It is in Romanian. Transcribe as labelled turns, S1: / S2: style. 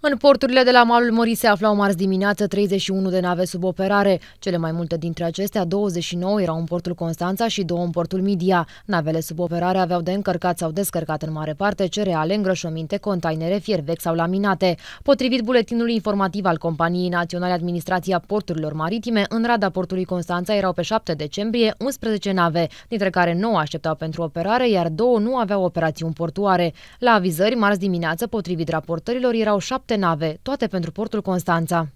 S1: În porturile de la malul Mării se aflau marți dimineață 31 de nave sub operare. Cele mai multe dintre acestea, 29, erau în portul Constanța și două în portul Midia. Navele sub operare aveau de încărcat sau descărcat în mare parte cereale, îngrășăminte, containere, fier vechi sau laminate. Potrivit buletinului informativ al Companiei Naționale Administrația Porturilor Maritime, în rada portului Constanța erau pe 7 decembrie 11 nave, dintre care 9 așteptau pentru operare, iar două nu aveau operațiuni portuare. La avizări, marți dimineață, potrivit raportărilor, erau 7 șapte nave, toate pentru portul Constanța.